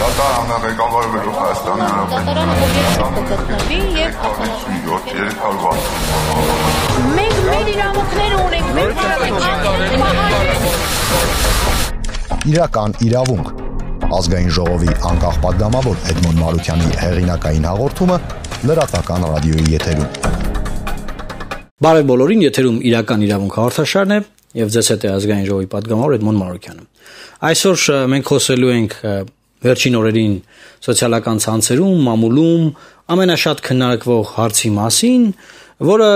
դատարանը ղեկավարվելու Հայաստանի Հանրապետության կգտնվի եւ 367 Մենք մեր իրավունքները ունենք, մենք հանրապետության Իրական իրավունք Ազգային ժողովի անկախ պատգամավոր Էդմոն Մարությանի հեղինակային հաղորդումը լրատվական ռադիոյի եթերում։ Բարև բոլորին, եթերում իրական իրավունք հաղորդաշարն է եւ ձեզ հետ է ազգային ժողովի պատգամավոր Էդմոն Մարոկյանը։ Այսօր մենք խոսելու ենք Վերջին օրերին սոցիալական ցանցերում մամուլում ամենաշատ քննարկվող հարցի մասին, որը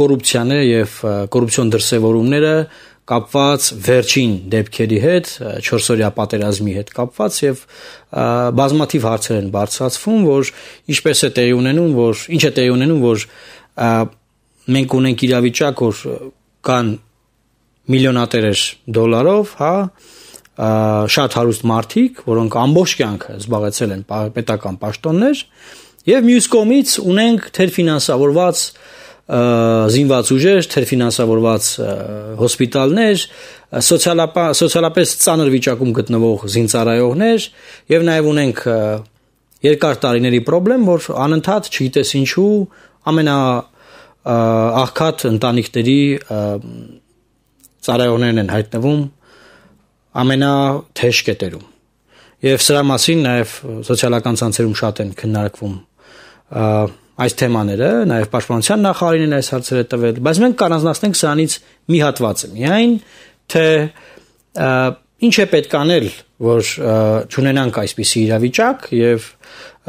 կոռուպցիան է եւ կոռուպցիոն դրսեւորումները կապված վերջին դեպքերի հետ, 4-օրյա պատերազմի հետ կապված եւ բազմաթիվ հարցեր են բարձրացվում, որ ինչպես է տեղի ունենում, որ ինչ է տեղի ունենում, որ մենք ունենք իրավիճակ, որ կան միլիոնատերեր դոլարով, հա, շատ հարուստ մարդիկ, որոնք ամբողջ կյանքը զբաղեցել են պետական պաշտոններ, եւ մյուս կողմից ունենք թեր ֆինանսավորված զինված ուժեր, թեր ֆինանսավորված հոսպիտալներ, սոցիալապես սոցիալապես ծանր վիճակում գտնվող զինծառայողներ եւ նաեւ ունենք երկար տարիների խնդրեմ, որ անընդհատ չգիտես ինչու ամենա աղքատ ընտանիքների ծառայողներն են հայտնվում ամենաթեժ կետերում։ Եվ սրա մասին նաև սոցիալական ցանցերում շատ են քննարկվում այս թեմաները, նաև պաշտպանության նախարարին են այս հարցերը տվել, բայց մենք կանանձնացնենք սրանից մի հատվածը, միայն թե ինչ է պետք անել, որ ճանենանք այսպիսի իրավիճակ եւ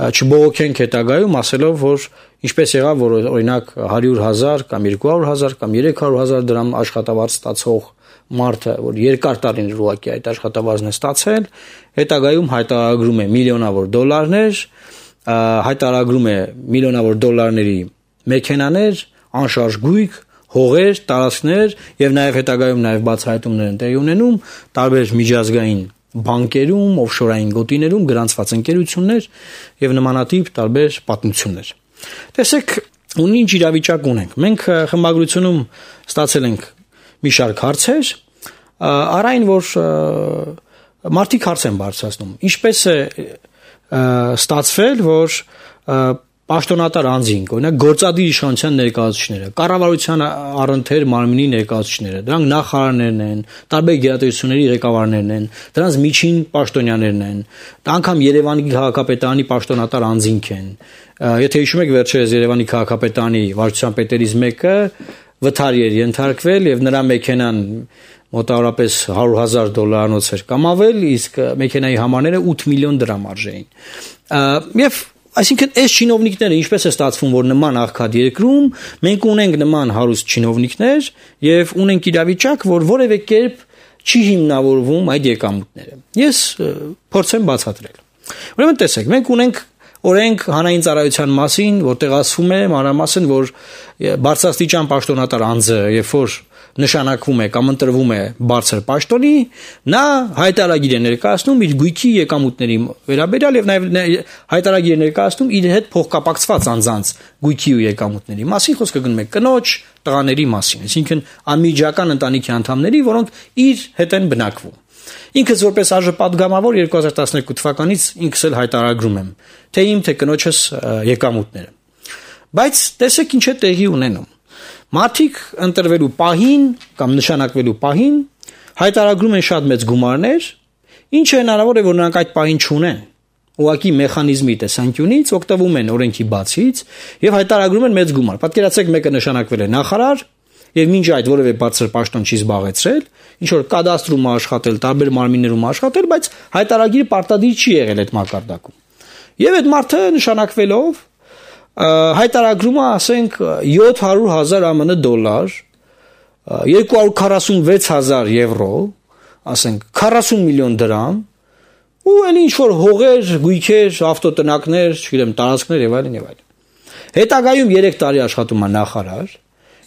չբողոքենք հետագայում ասելով, որ ինչպես եղավ, որ օրինակ 100.000 կամ 200.000 կամ 300.000 դրամ աշխատավարձ ստացող մարդը, որ երկար տարիներ ուղակի այդ աշխատավարձն է ստացել, հետագայում հայտարարում է միլիոնավոր դոլարներ, հայտարարում է միլիոնավոր դոլարների մեքենաներ, անշարժ գույք, հողեր, տարածքներ եւ նաեւ հետագայում նաեւ բացահայտումներ են տեղի ունենում տարբեր միջազգային բանկերում, օֆշորային գոտիներում գրանցված ընկերություններ եւ նմանատիպ տարբեր պատմություններ։ Տեսեք, ունի ինչ իրավիճակ ունենք։ Մենք խմբագրությունում ստացել ենք մի շարք հարցեր, առ այն որ մարդիկ հարց են բարձրացնում։ Ինչպես է ստացվել, որ պաշտոնատար անձինք, օրինակ գործադիր իշխանության ներկայացուցիչները, կառավարության առընթեր մարմինի ներկայացուցիչները, դրանք նախարարներն են, տարբեր գերատեսությունների ղեկավարներն են, դրանց միջին պաշտոնյաներն են, անգամ Երևանի քաղաքապետարանի պաշտոնատար անձինք են։ Եթե հիշում եք վերջերս Երևանի քաղաքապետարանի վարչության պետերից մեկը վթարի էր ենթարկվել եւ նրա մեքենան մոտավորապես 100.000 դոլարանոց էր կամ ավել, իսկ մեքենայի համարները 8 միլիոն դրամ արժեին։ Եվ Այսինքն այս чиновниկները ինչպես է ստացվում որ նման աղքատ երկրում մենք ունենք նման հարուստ чиновниկներ եւ ունենք իրավիճակ որ որևէ կերպ չի հիմնավորվում այդ եկամուտները։ Ես փորձեմ բացատրել։ Ուրեմն տեսեք, մենք ունենք օրենք հանրային ծառայության մասին, որտեղ ասվում է մանրամասն, որ բարձրաստիճան պաշտոնատար անձը, երբ որ նշանակվում է կամ ընտրվում է բարձր պաշտոնի, նա հայտարարագիր է ներկայացնում իր գույքի եկամուտների վերաբերյալ եւ նաեւ հայտարարագիր է ներկայացնում իր հետ փոխկապակցված անձանց գույքի ու եկամուտների մասին խոսքը գնում է կնոջ, տղաների մասին, այսինքն անմիջական ընտանիքի անդամների, որոնք իր հետ են բնակվում։ Ինքս որպես արժե падգամավոր 2012 թվականից ինքս էլ հայտարարում եմ, թե իմ թե կնոջս եկամուտները։ Բայց տեսեք ինչ է տեղի ունենում։ Մարտիկ ընտրվելու պահին կամ նշանակվելու պահին հայտարարում են շատ մեծ գումարներ, ինչը հնարավոր է որ նրանք այդ պահին չունեն ուղակի մեխանիզմի տեսանկյունից օգտվում են օրենքի բացից եւ հայտարարում են մեծ գումար։ Պատկերացեք մեկը նշանակվել է նախարար, եւ մինչ այդ որևէ բարձր պաշտոն չի զբաղեցրել, ինչ որ կադաստրում աշխատել, տարբեր մարմիններում աշխատել, բայց հայտարարագիրը պարտադիր չի եղել այդ մակարդակում։ Եվ այդ մարդը նշանակվելով հայտարարումը, ասենք 700.000 ԱՄՆ դոլար, 246.000 եվրո, ասենք 40 միլիոն դրամ, ու այլ ինչ որ հողեր, գույքեր, ավտոտնակներ, չգիտեմ, տարածքներ եւ այլն եւ այլն։ Հետագայում 3 տարի աշխատում է նախարար,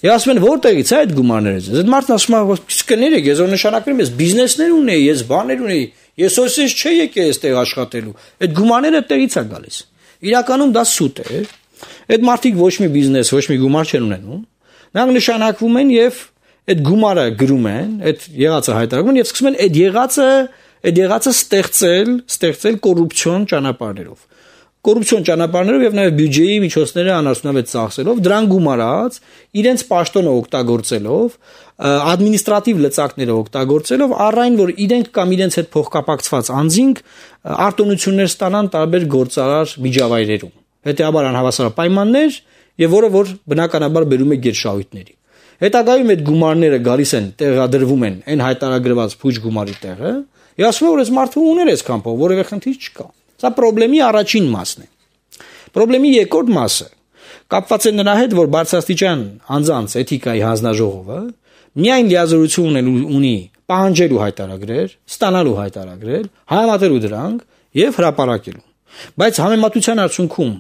Եվ ասում են որտեղից է այդ գումարները։ Այդ մարդն ասում է, որ կներեք, ես որ նշանակում եմ, ես բիզնեսներ ունեի, ես բաներ ունեի, ես ոսես չէ եկել այստեղ աշխատելու։ Այդ գումարները տեղից է գալիս։ Իրականում դա սուտ է։ Այդ մարդիկ ոչ մի բիզնես, ոչ մի գումար չեն ունենում։ Նրանք նշանակվում են եւ այդ գումարը գրում են, այդ եղածը հայտարարում են եւ սկսում են այդ եղածը, այդ եղածը ստեղծել, ստեղծել կոռուպցիոն ճանապարհներով կոռուպցիոն ճանապարհներով եւ նաեւ բյուջեի միջոցները անարդյունավետ ծախսելով, դրան գումարած, իրենց պաշտոնը օգտագործելով, ադմինիստրատիվ լծակները օգտագործելով, առայն որ իրենք կամ իրենց հետ փոխկապակցված անձինք արտոնություններ ստանան տարբեր գործարար միջավայրերում։ Հետեաբար անհավասար պայմաններ եւ որը որ բնականաբար բերում է գերշահույթների։ Հետագայում այդ գումարները գալիս են տեղադրվում են այն հայտարարագրված փույջ գումարի տեղը։ Եվ ասում եմ, որ այս մարդը ուներ այսքան փող, որևէ խնդիր չկա։ Սա խնդրի առաջին մասն է։ Խնդրի երկրորդ մասը կապված է նրա հետ, որ բարձրաստիճան անձանց էթիկայի հանձնաժողովը միայն լիազորություն ունի պահանջելու հայտարարագրեր, ստանալու հայտարարագրեր, համատելու դրանք եւ հրապարակելու։ Բայց համեմատության արդյունքում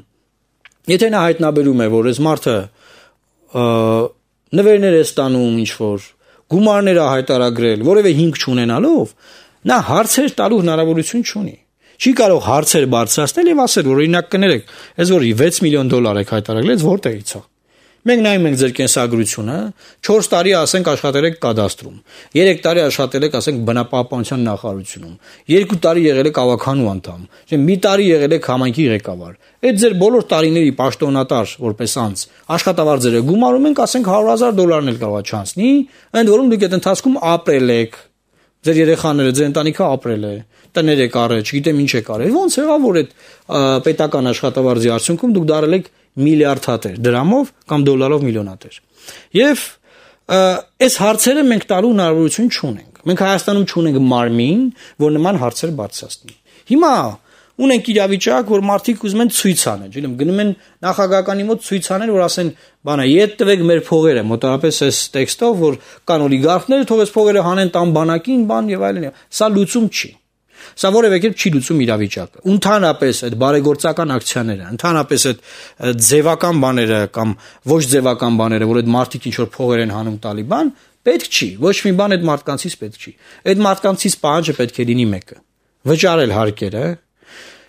եթե նա հայտնաբերում է, որ այս մարդը նվերներ է ստանում ինչ որ գումարներ է հայտարարել, որևէ հիմք չունենալով, նա հարցեր տալու հնարավորություն չունի։ չու չի կարող հարցեր բարձրացնել եւ ասել, որ օրինակ կներեք, այս որ 6 միլիոն դոլար եք հայտարարել, այս որտեղից է։ Մենք նայում ենք ձեր կենսագրությունը, 4 տարի ասենք աշխատել եք կադաստրում, 3 տարի աշխատել եք ասենք բնապահպանության նախարարությունում, 2 տարի եղել եք ավականու անդամ, չէ՞ մի տարի եղել եք համայնքի ղեկավար։ Այդ ձեր բոլոր տարիների պաշտոնատար որպես անձ աշխատավարձերը գումարում ենք ասենք 100.000 դոլարն էլ կարողա չանցնի, ընդ որում դուք այդ ընթացքում ապրել եք, Ձեր երեխաները, ձեր ընտանիքը ապրել է, տներ եք առաջ, գիտեմ ինչ եք արել։ Ոնց եղավ որ այդ պետական աշխատավարձի արդյունքում դուք դարել եք միլիարդատեր, դրամով կամ դոլարով միլիոնատեր։ Եվ այս հարցերը մենք տալու հնարավորություն չունենք։ Մենք Հայաստանում չունենք մարմին, որ նման հարցեր բարձրացնի։ Հիմա ունենք իրավիճակ, որ մարդիկ ուզում են ցույց անել, չգիտեմ, գնում են նախագահականի մոտ ցույց անել, որ ասեն, բանա, իդ տվեք մեր փողերը, մոտավորապես այս տեքստով, որ կան օլիգարխները, թող այս փողերը հանեն տան բանակին, բան եւ այլն։ Սա լուծում չի։ Սա որևէ կերպ չի լուծում իրավիճակը։ Ընդհանրապես այդ բարեգործական ակցիաները, ընդհանրապես այդ ձևական բաները կամ ոչ ձևական բաները, որ այդ մարդիկ ինչ որ փողեր են հանում Տալիբան, պետք չի, ոչ մի բան այդ մարդկանցից պետք չի։ Այդ մարդկանցից պահանջը պետք է լինի մեկը՝ վճարել հարկերը,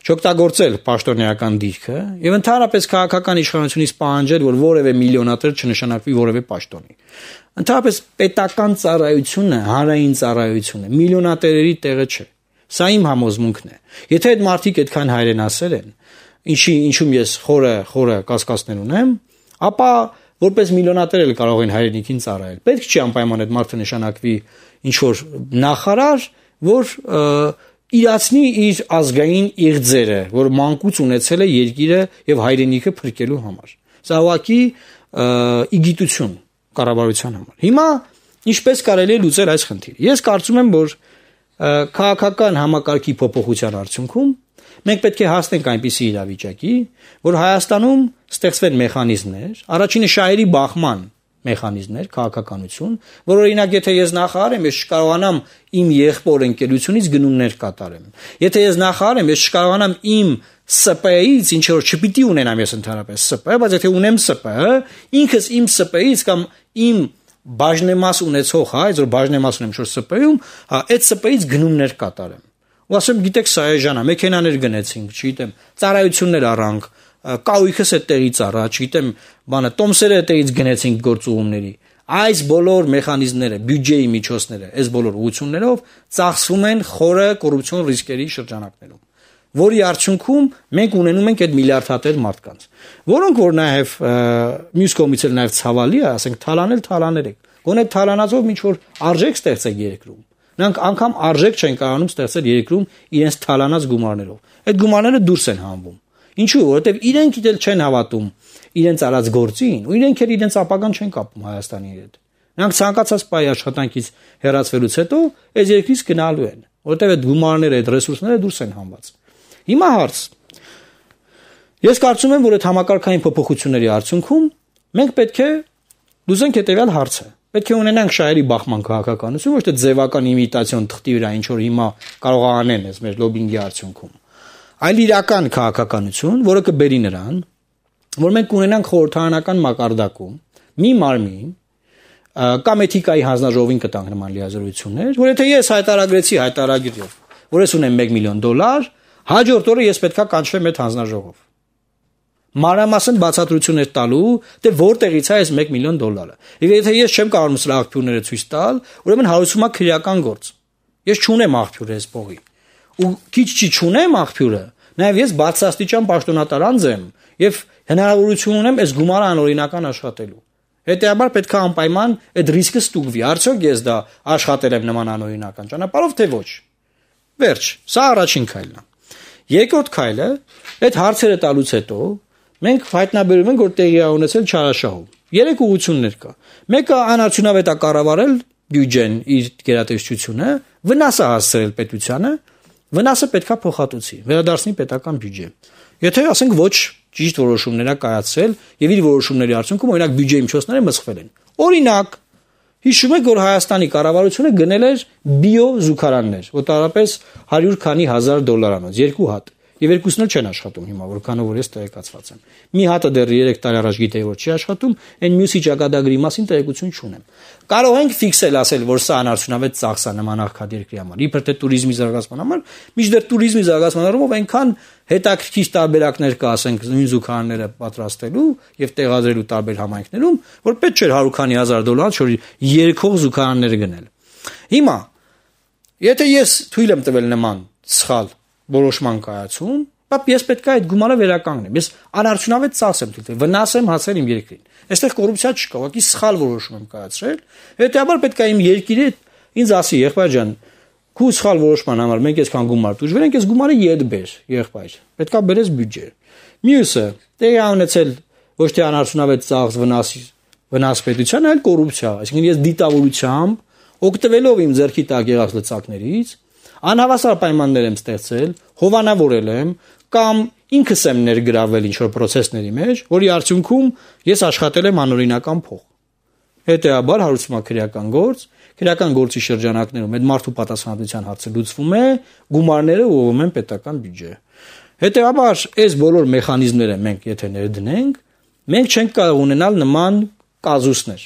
չօգտագործել պաշտոնեական դիրքը եւ ընդհանրապես քաղաքական իշխանությունից պահանջել, որ որևէ միլիոնատեր չնշանակվի որևէ պաշտոնի։ Ընդհանրապես պետական ծառայությունը, հանրային ծառայությունը միլիոնատերերի տեղը չէ։ Սա իմ համոզմունքն է։ Եթե այդ մարդիկ այդքան հայրենասեր են, ինչի ինչում ես խորը խորը կասկածներ ունեմ, ապա որպես միլիոնատեր էլ կարող են հայրենիքին ծառայել։ Պետք չի անպայման այդ մարդը նշանակվի ինչ որ նախարար, որ և, իրացնի իր ազգային իղձերը, որ մանկուց ունեցել է երկիրը եւ հայրենիքը փրկելու համար։ Սա ուղակի իգիտություն կառավարության համար։ Հիմա ինչպես կարելի է լուծել այս խնդիրը։ Ես կարծում եմ, որ քաղաքական համակարգի փոփոխության արդյունքում մենք պետք է հասնենք այնպիսի իրավիճակի, որ Հայաստանում ստեղծվեն մեխանիզմներ, առաջինը շահերի բախման մեխանիզմներ, քաղաքականություն, որ օրինակ եթե ես նախարար եմ, ես չկարողանամ իմ եղբոր ընկերությունից գնումներ կատարեմ։ Եթե ես նախարար եմ, ես չկարողանամ իմ ՍՊ-ից ինչ որ չպիտի ունենամ ես ընդհանրապես ՍՊ, բայց եթե ունեմ ՍՊ, ինքս իմ ՍՊ-ից կամ իմ բաժնեմաս ունեցող, հա, այս որ բաժնեմաս ունեմ շուտ ՍՊ-ում, հա, այդ ՍՊ-ից գնումներ կատարեմ։ Ու ասեմ, գիտեք, սա այժմ մեքենաներ գնացինք, չգիտեմ, ծառայություններ առանք, կաույքս այդ տեղից առաջ, գիտեմ, բանը տոմսերը այդ տեղից գնեցինք գործողումների։ Այս բոլոր մեխանիզմները, բյուջեի միջոցները, այս բոլոր ուղություններով ծախսվում են խորը կոռուպցիոն ռիսկերի շրջանակներում որի արդյունքում մենք ունենում ենք այդ միլիարդատեր մարդկանց, որոնք որ նաև մյուս կողմից էլ նաև ցավալի է, ասենք թալանել թալաներ եք։ Գոնե թալանածով ինչ որ արժեք ստեղծեք երկրում։ Նրանք անգամ արժեք չեն կարողանում ստեղծել երկրում իրենց թալանած գումարներով։ Այդ գումարները դուրս են հանվում։ Ինչու՞, որովհետև իրենք դիտել չեն հավատում իրենց արած գործին ու իրենք էլ իրենց ապագան չեն կապում Հայաստանի հետ։ Նրանք ցանկացած պայ աշխատանքից հեռացվելուց հետո այս երկրից գնալու են, որովհետև այդ գումարները, այդ ռեսուրսները դուրս են համված։ Հիմա հարց։ Ես կարծում եմ, որ այդ համակարգային փոփոխությունների արդյունքում մենք պետք է լուծենք հետևյալ հարցը։ Պետք է ունենանք շահերի բախման քաղաքականություն, ոչ թե ձևական իմիտացիոն թղթի վրա ինչ որ հիմա կարող անեն այս մեր լոբինգի արդյունքում այլ իրական քաղաքականություն, որը կբերի նրան, որ մենք ունենանք խորհրդարանական մակարդակում մի մարմին կամ էթիկայի հանձնաժողովին կտանք նման լիազորություններ, որ եթե ես հայտարարեցի հայտարարագիրով, որ ես ունեմ 1 միլիոն դոլար, հաջորդ օրը ես պետքա կանչվեմ այդ հանձնաժողով մանրամասն բացատրություններ տալու, թե որտեղից է այս 1 միլիոն դոլարը։ Եվ եթե ես չեմ կարող սրա աղբյուրները ցույց տալ, ուրեմն հարուցումա քրեական գործ։ Ես չունեմ աղբյուր այս փողի ու քիչ չի ճունեմ աղբյուրը, նաև ես բարձրաստիճան պաշտոնատար անձ եմ եւ հնարավորություն ունեմ այս գումարը անօրինական աշխատելու։ Հետեաբար պետք է անպայման այդ ռիսկը ստուգվի, արդյոք ես դա աշխատել եմ նման անօրինական ճանապարհով թե ոչ։ Վերջ, սա առաջին քայլն է։ Երկրորդ քայլը այդ հարցերը տալուց հետո մենք հայտնաբերում ենք որ տեղի է ունեցել չարաշահում։ Երեք ուղություններ կա։ Մեկը անարդյունավետ է կառավարել բյուջեն իր գերատեսչությունը, վնաս է հասցրել պետությանը, վնասը պետքա փոխհատուցի, վերադարձնի պետական բյուջե։ Եթե ասենք ոչ ճիշտ որոշումներ է կայացրել եւ իր որոշումների արդյունքում օրինակ բյուջեի միջոցները մսխվել են։ Օրինակ, հիշում եք, որ Հայաստանի կառավարությունը գնել էր բիո զուգարաններ, օտարապես 100 քանի հազար դոլարանոց, երկու հատ։ Եվ երկուսն էլ չեն աշխատում հիմա, որքանով որ ես տեղեկացված եմ։ Մի հատը դեռ 3 տարի առաջ գիտեի, որ չի աշխատում, այն մյուսի ճակատագրի մասին տեղեկություն չունեմ։ Կարող ենք ֆիքսել ասել, որ սա անարդյունավետ ծախս է նման աղքատերկրի համար, իբր թե туриզմի զարգացման համար, միջդեռ туриզմի զարգացման առումով այնքան հետաքրքիր տարբերակներ կա, ասենք, նույն զուգահեռները պատրաստելու եւ տեղադրելու տարբեր համայնքներում, որ պետք չէր 100 քանի հազար դոլար, որ երկող զուգահեռներ գնել։ Հիմա, եթե ես թույլ եմ տվել նման սխալ որոշման կայացում, Բայց ես պետք է այդ գումարը վերականգնեմ։ Ես անարժանավետ ծախս եմ դիտել, վնաս եմ հասել իմ երկրին։ Այստեղ կոռուպցիա չկա, ուղղակի սխալ որոշում եմ կայացրել։ Հետեւաբար պետք է իմ երկիրը ինձ ասի, եղբայր ջան, քու սխալ որոշման համար մենք այսքան գումար դուժվել ենք, այս գումարը իդ բեր, եղբայր։ Պետքա բերես բյուջե։ Մյուսը տեղի ունեցել ոչ թե անարժանավետ ծախս վնասի, վնաս պետության, այլ կոռուպցիա։ Այսինքն ես դիտավորությամբ օգտվելով իմ ձեռքի տակ եղած լծակներից անհավասար պայմաններ եմ ստեղծել, հովանավորել եմ կամ ինքս եմ ներգրավել ինչ որ process-ների մեջ, որի արդյունքում ես աշխատել եմ անօրինական փող։ Հետեաբար հարուցվում է քրեական գործ, քրեական գործի շրջանակներում այդ մարդու պատասխանատվության հարցը լուծվում է, գումարները ուղղվում են պետական բյուջե։ Հետեաբար այս բոլոր մեխանիզմները մենք եթե ներդնենք, մենք չենք կարող ունենալ նման կազուսներ։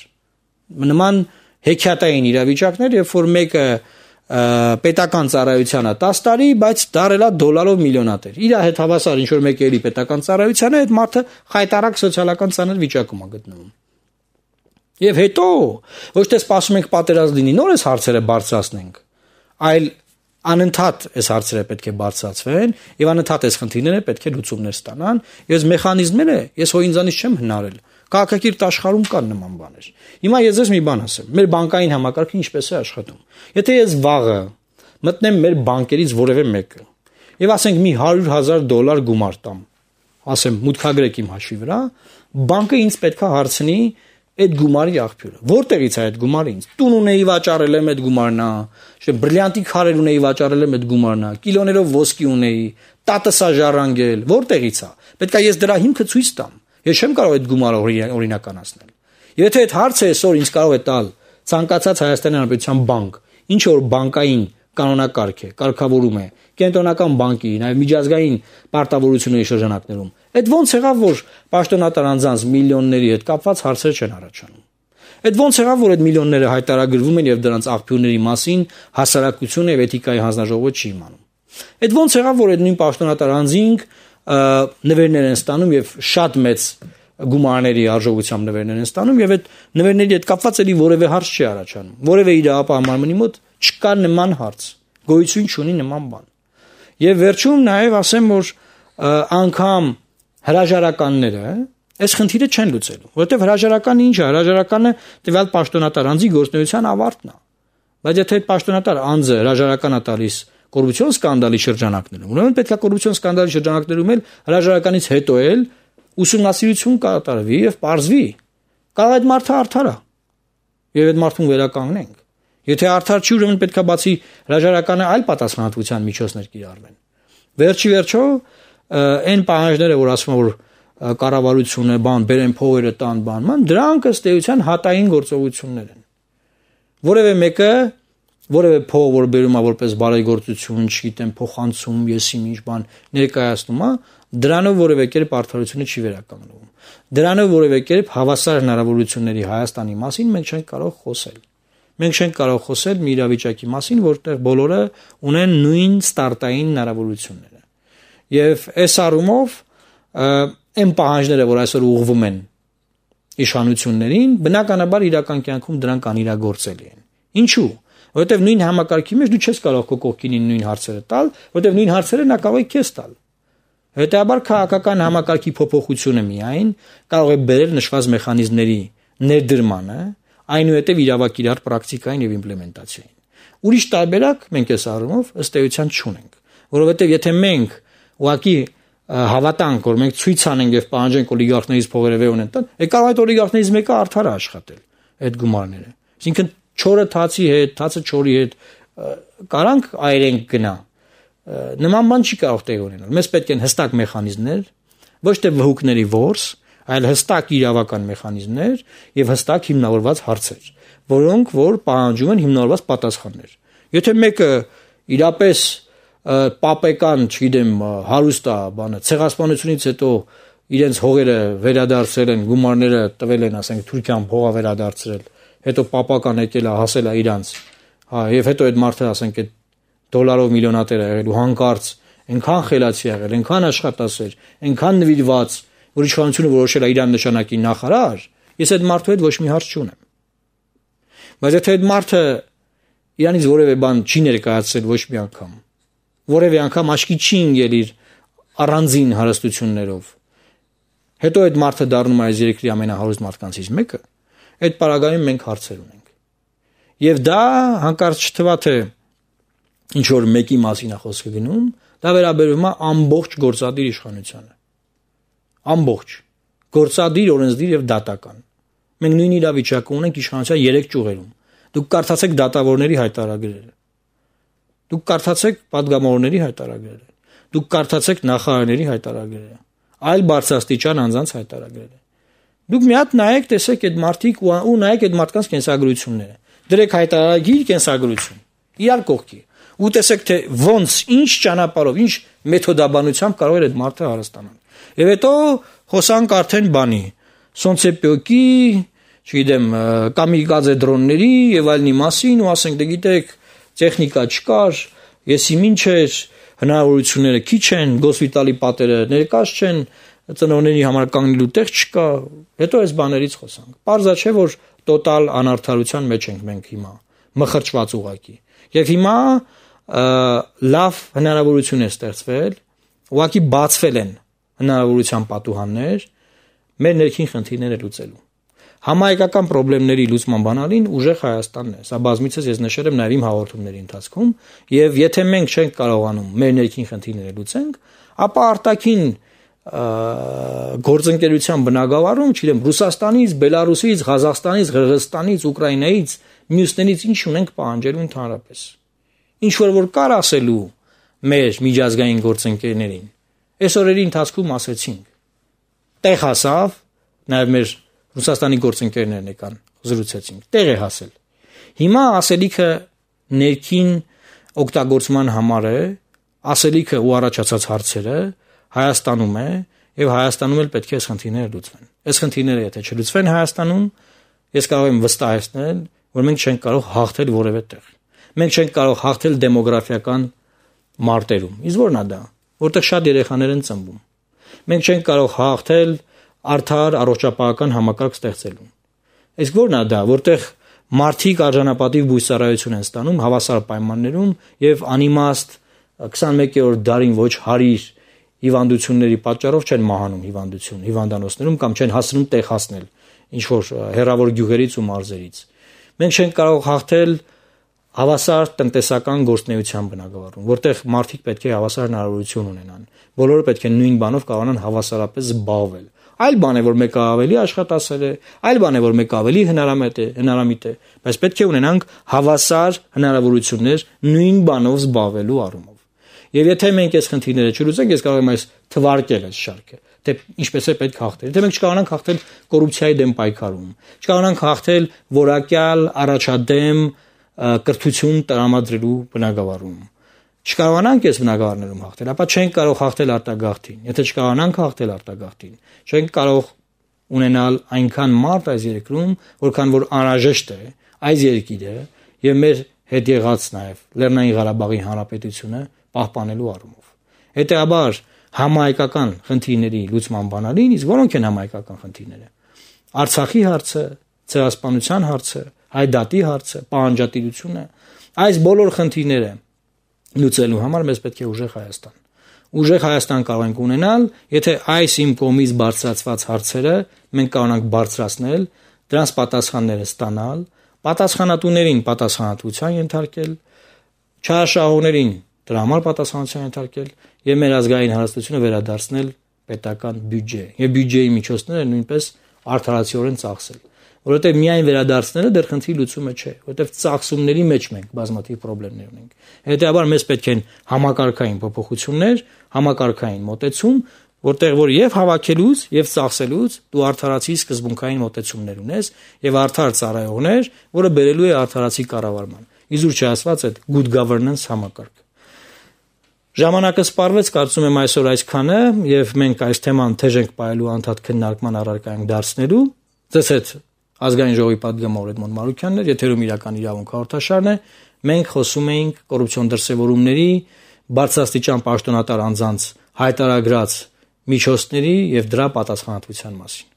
Նման հեքիաթային իրավիճակներ, երբ որ մեկը մեկ պետական ծառայությանը 10 տարի, բայց դարելա դոլարով միլիոնատեր։ Իր հետ հավասար ինչ որ մեկ էլի պետական ծառայությանը այդ մարդը խայտարակ սոցիալական ցանել վիճակում է գտնվում։ Եվ հետո ոչ թե սպասում ենք պատերազմ լինի, նոր էս հարցերը բարձրացնենք, այլ անընդհատ այս հարցերը պետք է բարձրացվեն եւ անընդհատ այս խնդիրները պետք է լուծումներ ստանան։ Եվ այս մեխանիզմները ես հո ինձանից չեմ հնարել Քաղաքակիրթ աշխարհում կան նման բաներ։ Հիմա ես ձեզ մի բան ասեմ, մեր բանկային համակարգը ինչպես է աշխատում։ Եթե ես վաղը մտնեմ մեր բանկերից որևէ մեկը եւ ասենք մի 100.000 դոլար գումար տամ, ասեմ մուտքագրեք իմ հաշվի վրա, բանկը ինձ պետքա հարցնի այդ գումարի աղբյուրը։ Որտեղից է այդ գումարը ինձ։ Տուն ունեի վաճառել եմ այդ գումարն է, չէ, բրիլյանտի քարեր ունեի վաճառել եմ այդ գումարն է, կիլոներով ոսկի ունեի, տատս է ժառանգել, որտեղից է։ Պետքա ես դրա հիմքը ցույց տամ։ Ես չեմ կարող այդ գումարը օրինականացնել։ Եթե այդ հարցը այսօր ինձ կարող է տալ ցանկացած Հայաստանի Հանրապետության բանկ, ինչ որ բանկային կանոնակարգ է, կարգավորում է, կենտրոնական բանկի, նաև միջազգային պարտավորությունների շրջանակներում։ Այդ ո՞նց եղավ, որ պաշտոնատար անձանց միլիոնների հետ կապված հարցեր չեն առաջանում։ Այդ ո՞նց եղավ, որ այդ միլիոնները հայտարարագրվում են եւ դրանց աղբյուրների մասին հասարակությունը եւ էթիկայի հանձնաժողովը չի իմանում։ Այդ ո՞նց եղավ, որ այդ նույն պաշտոնատար անձինք նվերներ են ստանում եւ շատ մեծ գումարների արժողությամբ նվերներ են ստանում եւ այդ նվերների հետ կապված էլի որևէ հարց չի առաջանում։ Որևէ իր ապահովմանի մոտ չկա նման հարց։ Գոյություն չունի նման բան։ Եվ վերջում նաեւ ասեմ, որ անգամ հրաժարականները այս խնդիրը չեն լուծելու, որովհետեւ հրաժարականը ի՞նչ է, հրաժարականը տվյալ պաշտոնատար անձի գործնեության ավարտն է։ Բայց եթե այդ պաշտոնատար անձը հրաժարականա տալիս կոռուպցիոն սկանդալի շրջանակներում։ Ուրեմն պետք է կոռուպցիոն սկանդալի շրջանակներում էլ հրաժարականից հետո էլ ուսումնասիրություն կատարվի եւ ողջվի։ Կարող այդ մարդը արդար է։ Եվ այդ մարդուն վերականգնենք։ Եթե արդար չի, ուրեմն պետք է բացի հրաժարականը այլ պատասխանատվության միջոցներ կիրառվեն։ Վերջի վերջո այն պահանջները, որ ասում որ կառավարությունը բան բերեն փողերը տան բանման, դրանք ըստ էության հատային գործողություններ են։ Որևէ մեկը որևէ փող, որ բերում է որպես բարեգործություն, չգիտեմ, փոխանցում, եսի ինչ բան ներկայացնում է, դրանով որևէ կերպ արդարությունը չի վերականգնվում։ Դրանով որևէ կերպ հավասար հնարավորությունների Հայաստանի մասին մենք չենք կարող խոսել։ Մենք չենք կարող խոսել մի իրավիճակի մասին, որտեղ բոլորը ունեն նույն ստարտային հնարավորությունները։ Եվ այս առումով այն պահանջները, որ այսօր ուղվում են իշխանություններին, բնականաբար իրական կյանքում դրանք անիրագործելի են։ Ինչու՞։ Որովհետև նույն համակարգի մեջ դու չես կարող քո կողքինին նույն հարցերը տալ, որովհետև նույն հարցերը նա կարող է քեզ տալ։ Հետաբար քաղաքական համակարգի փոփոխությունը միայն կարող է բերել նշված մեխանիզմների ներդրմանը, այնուհետև իրավակ իրար պրակտիկային եւ իմպլեմենտացիային։ Ուրիշ տարբերակ մենք այս առումով ըստ էության չունենք, որովհետև եթե մենք ուղակի հավատանք, որ մենք ցույց անենք եւ պահանջենք օլիգարխներից փողերով ունենան, է կարող այդ օլիգարխներից մեկը արդար աշխատել այդ գումարները։ Այսինքն չորը թացի հետ, թացը չորի հետ կարանք այրենք գնա։ Նման բան չի կարող տեղ ունենալ։ Մեզ պետք են հստակ մեխանիզմներ, ոչ թե վհուկների ворս, այլ հստակ իրավական մեխանիզմներ եւ հստակ հիմնավորված հարցեր, որոնք որ պահանջում են հիմնավորված պատասխաններ։ Եթե մեկը իրապես պապեկան, չգիտեմ, հարուստա, բանը, ցեղասպանությունից հետո իրենց հողերը վերադարձրել են, գումարները տվել են, ասենք, Թուրքիան հողա վերադարձրել, հետո papakan եկել է հասել է իրանց։ Հա, եւ հետո այդ մարդը ասենք այդ դոլարով միլիոնատեր է եղել ու հանկարծ այնքան խելացի եղել, այնքան աշխատասեր, այնքան նվիրված, որ իշխանությունը որոշել է իրան նշանակի նախարար, ես այդ մարդու հետ ոչ մի հարց չունեմ։ Բայց եթե այդ մարդը իրանից որևէ բան չի ներկայացրել ոչ մի անգամ, որևէ անգամ աշկի չի ընկել իր առանձին հարստություններով, հետո այդ մարդը դառնում է այս երկրի ամենահարուստ մարդկանցից մեկը, այդ параգրաֆին մենք հարցեր ունենք։ Եվ դա հանկարծ չթվա թե ինչ որ մեկի մասին է խոսքը գնում, դա վերաբերվում է ամբողջ գործադիր իշխանությանը։ Ամբողջ գործադիր, օրենսդիր եւ դատական։ Մենք նույն իրավիճակը ունենք իշխանության երեք ճյուղերում։ Դուք կարդացեք դատավորների հայտարարագրերը։ Դուք կարդացեք падգամավորների հայտարարագրերը։ Դուք կարդացեք նախարարների հայտարարագրերը։ Այլ բարձրաստիճան անձանց հայտարարագրերը։ Դուք մի հատ նայեք, տեսեք այդ մարդիկ ու, ու նայեք այդ մարդկանց կենսագրությունները։ Դրեք հայտարարագիր կենսագրություն իրար կողքի ու տեսեք թե ոնց, ինչ ճանապարով, ինչ մեթոդաբանությամբ կարող էր այդ մարդը հարստանալ։ Եվ հետո խոսանք արդեն բանի, սոնցեպյոկի, չգիտեմ, կամիկաձե դրոնների եւ այլնի մասին ու ասենք դե գիտեք, տեխնիկա չկար, եսիմին չէր, հնարավորությունները քիչ են, գոսպիտալի պատերը ներկայ չեն, ծնողների համար կանգնելու տեղ չկա, հետո այս բաներից խոսանք։ Պարզա չէ, որ տոտալ անարդարության մեջ ենք մենք հիմա, մխրճված ուղակի։ Եվ հիմա լավ հնարավորություն է ստեղծվել, ուղակի բացվել են հնարավորության պատուհաններ մեր ներքին խնդիրները լուծելու։ Համահայկական խնդիրների լուծման բանալին ուժեղ Հայաստանն է։ Սա բազմիցս ես նշել եմ նաև իմ հաղորդումների ընթացքում, եւ եթե մենք չենք կարողանում մեր ներքին խնդիրները լուծենք, ապա արտաքին գործընկերության բնակավարում, չգիտեմ, Ռուսաստանից, Բելարուսից, Ղազախստանից, Ղրղստանից, Ուկրաինայից, մյուսներից ինչ ունենք պահանջելու ընդհանրապես։ Ինչ որ որ կար ասելու մեր միջազգային գործընկերներին։ Այս օրերի ընթացքում ասեցինք։ Տեղ հասավ, նաև մեր Ռուսաստանի գործընկերներն եկան, զրուցեցինք։ Տեղ է հասել։ Հիմա ասելիքը ներքին օգտագործման համար է, ասելիքը ու առաջացած հարցերը Հայաստանում է եւ Հայաստանում էլ պետք է այս խնդիրները լուծվեն։ Այս խնդիրները եթե չլուծվեն Հայաստանում, ես կարող եմ վստահեցնել, որ մենք չենք կարող հաղթել որևէ տեղ։ Մենք չենք կարող հաղթել դեմոգրաֆիական մարտերում։ Իսկ որնա դա, որտեղ շատ երեխաներ են ծնվում։ Մենք չենք կարող հաղթել արդար առողջապահական համակարգ ստեղծելուն։ Իսկ որնա դա, որտեղ մարտիկ արժանապատիվ բույսարայություն են ստանում հավասար պայմաններում եւ անիմաստ 21-րդ դարին ոչ հարիր հիվանդությունների պատճառով չեն մահանում հիվանդություն հիվանդանոցներում կամ չեն հասնում տեղ հասնել ինչ որ հերավոր գյուղերից ու մարզերից մենք չենք կարող հաղթել հավասար տնտեսական գործնեության բնագավառում, որտեղ մարդիկ պետք է հավասար հնարավորություն ունենան։ Բոլորը պետք է նույն բանով կարողանան հավասարապես զբաղվել։ Այլ բան է, որ մեկը ավելի աշխատասեր է, այլ բան է, որ մեկը ավելի հնարամետ է, հնարամիտ է, բայց պետք է ունենանք հավասար հնարավորություններ նույն բանով զբաղվելու առումով։ Եվ եթե մենք այս խնդիրները չլուծենք, ես կարող եմ այս թվարկել այս շարքը, թե ինչպես է պետք հաղթել։ Եթե մենք չկարողանանք հաղթել կոռուպցիայի դեմ պայքարում, չկարողանանք հաղթել որակյալ առաջադեմ կրթություն տրամադրելու բնագավառում, չկարողանանք այս բնագավառներում հաղթել, ապա չենք կարող հաղթել արտագաղթին։ Եթե չկարողանանք հաղթել արտագաղթին, չենք կարող ունենալ այնքան մարդ այս երկրում, որքան որ անհրաժեշտ է այս երկիրը եւ մեր հետ եղած նաեւ Լեռնային Ղարաբաղի Հանրապետությունը պահպանելու առումով։ Հետեաբար համահայկական խնդիրների լուծման բանալին, իսկ որոնք են համահայկական խնդիրները։ Արցախի հարցը, ցեղասպանության հարցը, հայդատի հարցը, պահանջատիրությունը, այս բոլոր խնդիրները լուծելու համար մեզ պետք է ուժեղ Հայաստան։ Ուժեղ Հայաստան կարող ենք ունենալ, եթե այս իմ կողմից բարձրացված հարցերը մենք կարողանանք բարձրացնել, դրանց պատասխանները ստանալ, պատասխանատուներին պատասխանատվության ենթարկել, չարաշահողներին դրա համար պատասխանատվություն ենթարկել եւ մեր ազգային հարստությունը վերադարձնել պետական բյուջե։ Եվ բյուջեի միջոցները նույնպես արդարացիորեն ծախսել, որովհետեւ միայն վերադարձնելը դեռ խնդրի լուծումը չէ, որովհետեւ ծախսումների մեջ մենք բազմաթիվ խնդիրներ ունենք։ Հետեւաբար մեզ պետք են համակարգային փոփոխություններ, համակարգային մոտեցում, որտեղ որ եւ հավաքելուց եւ ծախսելուց դու արդարացի սկզբունքային մոտեցումներ ունես եւ արդար ծառայողներ, որը բերելու է արդարացի կառավարման։ Իզուր չհասված այդ good governance համակարգը Ժամանակը սպառվեց, կարծում եմ այսօր այսքանը եւ մենք այս թեման թեժենք պայելու անդադ քննարկման առարկայում դարձնելու։ Ձեզ հետ ազգային ժողովի падգամավոր Էդմոն Մարուկյանն էր, եթերում իրական իրավունք հաղորդաշարն է։ Մենք խոսում էինք կոռուպցիոն դրսևորումների, բարձրաստիճան պաշտոնատար անձանց հայտարարած միջոցների եւ դրա պատասխանատվության մասին։